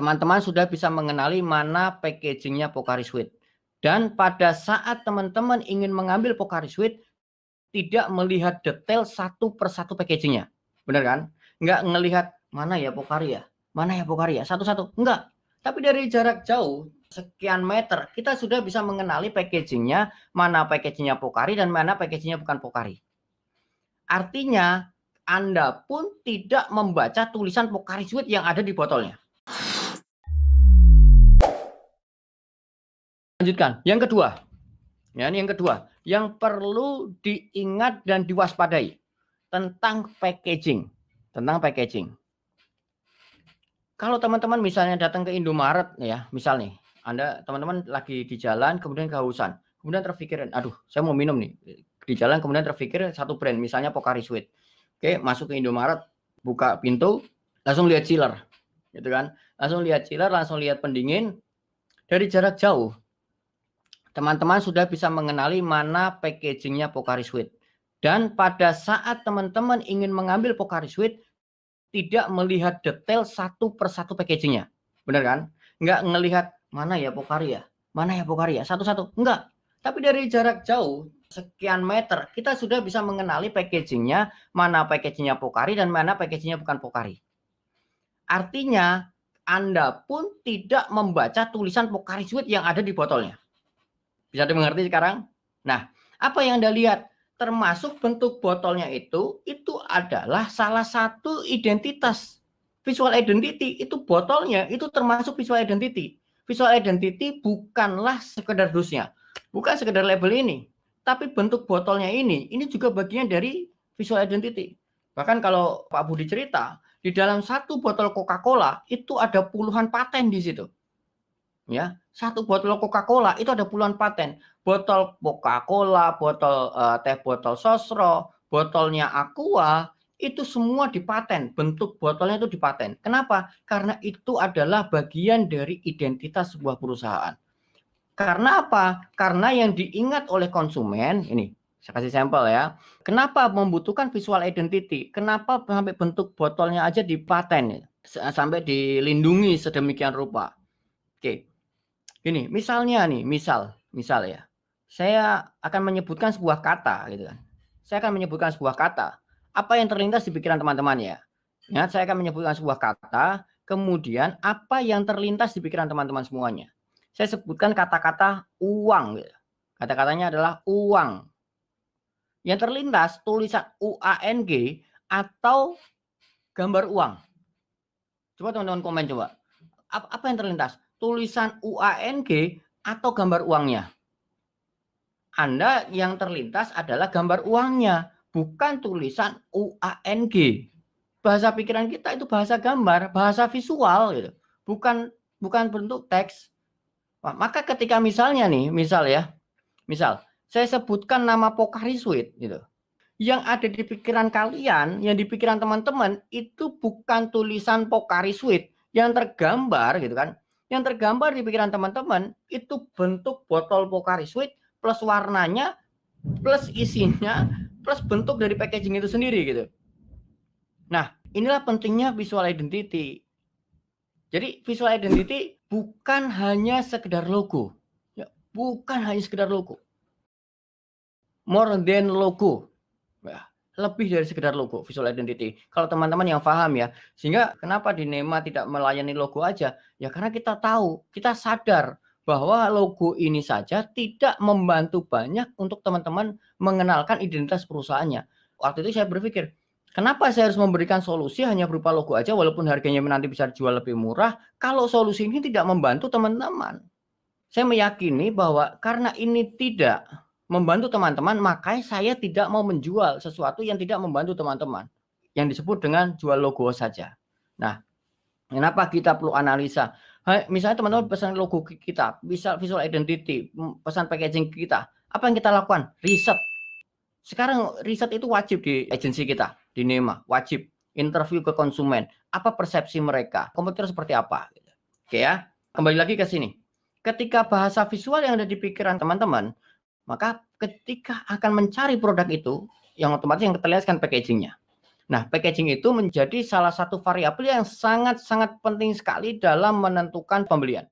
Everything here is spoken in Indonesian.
teman-teman sudah bisa mengenali mana packagingnya Pocari Sweat. Dan pada saat teman-teman ingin mengambil Pocari Sweat, tidak melihat detail satu persatu packagingnya. Benar kan? Nggak ngelihat mana ya pokary ya? Mana ya pokary ya? Satu-satu. Enggak. Tapi dari jarak jauh, sekian meter, kita sudah bisa mengenali packagingnya, mana packagingnya pokary dan mana packagingnya bukan pokary Artinya, Anda pun tidak membaca tulisan pokary Sweet yang ada di botolnya. lanjutkan. Yang kedua, ya ini yang kedua, yang perlu diingat dan diwaspadai tentang packaging, tentang packaging. Kalau teman-teman misalnya datang ke Indomaret ya, misalnya, Anda teman-teman lagi di jalan kemudian kehausan, kemudian terpikirin, aduh, saya mau minum nih. Di jalan kemudian terpikir satu brand, misalnya Pocari Sweet. Oke, masuk ke Indomaret, buka pintu, langsung lihat chiller. Gitu kan? Langsung lihat chiller, langsung lihat pendingin, dari jarak jauh teman-teman sudah bisa mengenali mana packagingnya Pocari Sweat. Dan pada saat teman-teman ingin mengambil Pocari Sweat, tidak melihat detail satu persatu packagingnya. Benar kan? Nggak ngelihat mana ya Pocari ya? Mana ya Pocari ya? Satu-satu. Enggak. Tapi dari jarak jauh, sekian meter, kita sudah bisa mengenali packagingnya, mana packagingnya Pokari dan mana packagingnya bukan Pokari. Artinya, Anda pun tidak membaca tulisan Pokari Sweet yang ada di botolnya. Bisa dimengerti sekarang? Nah, apa yang Anda lihat? Termasuk bentuk botolnya itu, itu adalah salah satu identitas. Visual identity itu botolnya, itu termasuk visual identity. Visual identity bukanlah sekedar dusnya, bukan sekedar label ini, tapi bentuk botolnya ini, ini juga bagian dari visual identity. Bahkan kalau Pak Budi cerita, di dalam satu botol Coca-Cola itu ada puluhan paten di situ ya satu botol Coca-Cola itu ada puluhan paten botol Coca-Cola botol uh, teh botol sosro botolnya Aqua itu semua dipaten bentuk botolnya itu dipaten kenapa karena itu adalah bagian dari identitas sebuah perusahaan karena apa karena yang diingat oleh konsumen ini saya kasih sampel ya. Kenapa membutuhkan visual identity? Kenapa sampai bentuk botolnya aja dipaten sampai dilindungi sedemikian rupa? Oke. Gini, misalnya nih, misal, misal ya. Saya akan menyebutkan sebuah kata gitu kan. Saya akan menyebutkan sebuah kata. Apa yang terlintas di pikiran teman-teman ya? Ya, saya akan menyebutkan sebuah kata, kemudian apa yang terlintas di pikiran teman-teman semuanya. Saya sebutkan kata-kata uang gitu. Kata-katanya adalah uang. Yang terlintas tulisan UANG atau gambar uang. Coba teman-teman komen coba. Apa yang terlintas? tulisan UANG atau gambar uangnya? Anda yang terlintas adalah gambar uangnya, bukan tulisan UANG. Bahasa pikiran kita itu bahasa gambar, bahasa visual gitu. Bukan bukan bentuk teks. maka ketika misalnya nih, misal ya. Misal, saya sebutkan nama Pokari Sweet gitu. Yang ada di pikiran kalian, yang di pikiran teman-teman itu bukan tulisan Pokari Sweet yang tergambar gitu kan yang tergambar di pikiran teman-teman itu bentuk botol Pocari Sweat plus warnanya plus isinya plus bentuk dari packaging itu sendiri gitu. Nah, inilah pentingnya visual identity. Jadi visual identity bukan hanya sekedar logo. Ya, bukan hanya sekedar logo. More than logo. Nah, lebih dari sekedar logo visual identity. Kalau teman-teman yang paham ya, sehingga kenapa di NEMA tidak melayani logo aja? Ya karena kita tahu, kita sadar bahwa logo ini saja tidak membantu banyak untuk teman-teman mengenalkan identitas perusahaannya. Waktu itu saya berpikir, kenapa saya harus memberikan solusi hanya berupa logo aja walaupun harganya nanti bisa dijual lebih murah kalau solusi ini tidak membantu teman-teman. Saya meyakini bahwa karena ini tidak membantu teman-teman, makanya saya tidak mau menjual sesuatu yang tidak membantu teman-teman. Yang disebut dengan jual logo saja. Nah, kenapa kita perlu analisa? Hai, misalnya teman-teman pesan logo kita, bisa visual identity, pesan packaging kita. Apa yang kita lakukan? Riset. Sekarang riset itu wajib di agensi kita, di NEMA, wajib. Interview ke konsumen, apa persepsi mereka, komputer seperti apa. Gitu. Oke ya, kembali lagi ke sini. Ketika bahasa visual yang ada di pikiran teman-teman, maka ketika akan mencari produk itu, yang otomatis yang terlihat kan packagingnya. Nah, packaging itu menjadi salah satu variabel yang sangat-sangat penting sekali dalam menentukan pembelian.